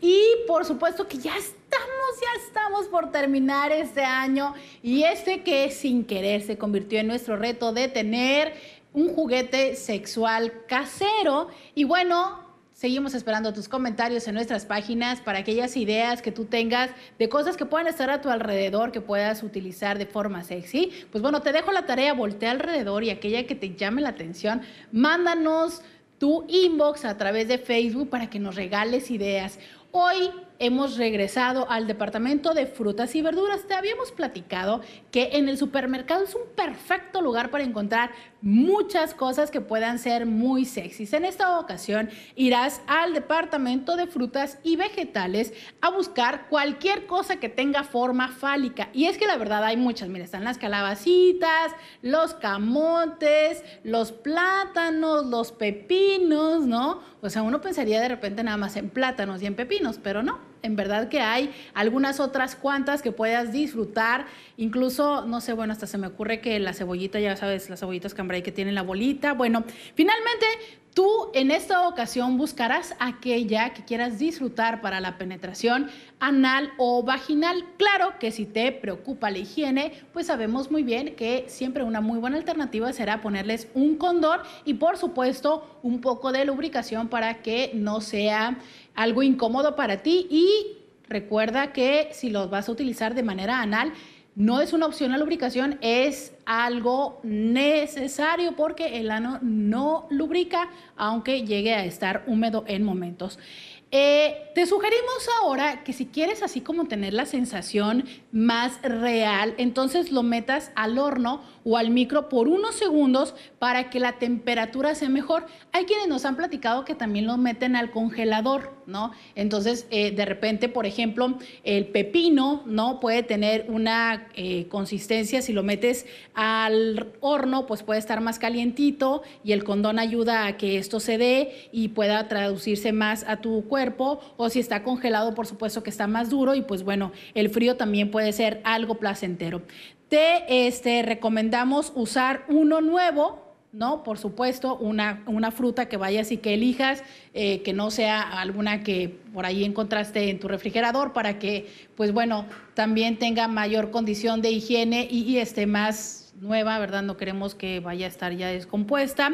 Y por supuesto que ya estamos, ya estamos por terminar este año y este que sin querer se convirtió en nuestro reto de tener un juguete sexual casero. Y bueno, Seguimos esperando tus comentarios en nuestras páginas para aquellas ideas que tú tengas de cosas que puedan estar a tu alrededor que puedas utilizar de forma sexy. Pues bueno, te dejo la tarea, voltea alrededor y aquella que te llame la atención, mándanos tu inbox a través de Facebook para que nos regales ideas. Hoy hemos regresado al departamento de frutas y verduras. Te habíamos platicado que en el supermercado es un perfecto lugar para encontrar muchas cosas que puedan ser muy sexys. En esta ocasión irás al departamento de frutas y vegetales a buscar cualquier cosa que tenga forma fálica. Y es que la verdad hay muchas. Mira, están las calabacitas, los camotes, los plátanos, los pepinos, ¿no? O sea, uno pensaría de repente nada más en plátanos y en pepinos, pero no en verdad que hay algunas otras cuantas que puedas disfrutar. Incluso, no sé, bueno, hasta se me ocurre que la cebollita, ya sabes, las cebollitas cambray que tienen la bolita. Bueno, finalmente Tú en esta ocasión buscarás aquella que quieras disfrutar para la penetración anal o vaginal. Claro que si te preocupa la higiene, pues sabemos muy bien que siempre una muy buena alternativa será ponerles un condor y por supuesto un poco de lubricación para que no sea algo incómodo para ti y recuerda que si los vas a utilizar de manera anal, no es una opción la lubricación, es algo necesario porque el ano no lubrica aunque llegue a estar húmedo en momentos. Eh, te sugerimos ahora que si quieres así como tener la sensación más real, entonces lo metas al horno o al micro por unos segundos para que la temperatura sea mejor. Hay quienes nos han platicado que también lo meten al congelador, ¿no? Entonces, eh, de repente, por ejemplo, el pepino, ¿no? Puede tener una eh, consistencia, si lo metes al horno, pues puede estar más calientito y el condón ayuda a que esto se dé y pueda traducirse más a tu cuerpo o si está congelado, por supuesto que está más duro y pues bueno, el frío también puede ser algo placentero. Te este, recomendamos usar uno nuevo ¿no? Por supuesto, una, una, fruta que vayas y que elijas, eh, que no sea alguna que por ahí encontraste en tu refrigerador para que, pues bueno, también tenga mayor condición de higiene y, y esté más nueva, ¿verdad? No queremos que vaya a estar ya descompuesta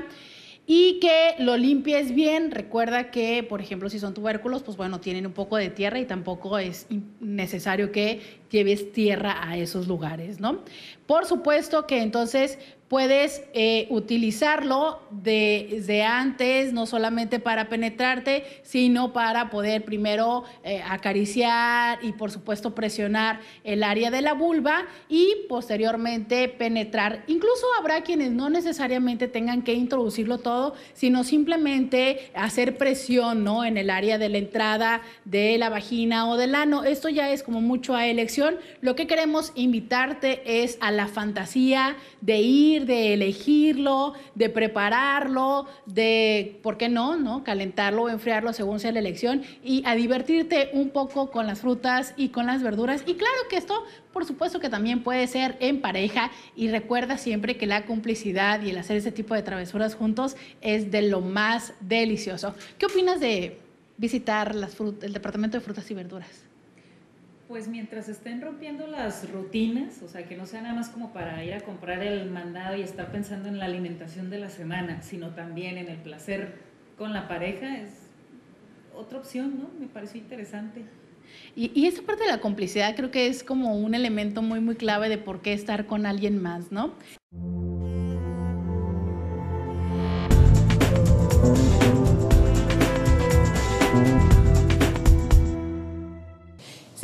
y que lo limpies bien. Recuerda que, por ejemplo, si son tubérculos, pues bueno, tienen un poco de tierra y tampoco es necesario que lleves tierra a esos lugares, ¿no? Por supuesto que entonces puedes eh, utilizarlo desde antes, no solamente para penetrarte, sino para poder primero eh, acariciar y por supuesto presionar el área de la vulva y posteriormente penetrar. Incluso habrá quienes no necesariamente tengan que introducirlo todo, sino simplemente hacer presión ¿no? en el área de la entrada de la vagina o del ano. Esto ya es como mucho a elección. Lo que queremos invitarte es a la fantasía de ir de elegirlo, de prepararlo, de, ¿por qué no?, ¿no? Calentarlo o enfriarlo según sea la elección y a divertirte un poco con las frutas y con las verduras. Y claro que esto, por supuesto que también puede ser en pareja y recuerda siempre que la complicidad y el hacer ese tipo de travesuras juntos es de lo más delicioso. ¿Qué opinas de visitar las el departamento de frutas y verduras? Pues mientras estén rompiendo las rutinas, o sea, que no sea nada más como para ir a comprar el mandado y estar pensando en la alimentación de la semana, sino también en el placer con la pareja, es otra opción, ¿no? Me pareció interesante. Y, y, esa parte de la complicidad creo que es como un elemento muy, muy clave de por qué estar con alguien más, ¿no?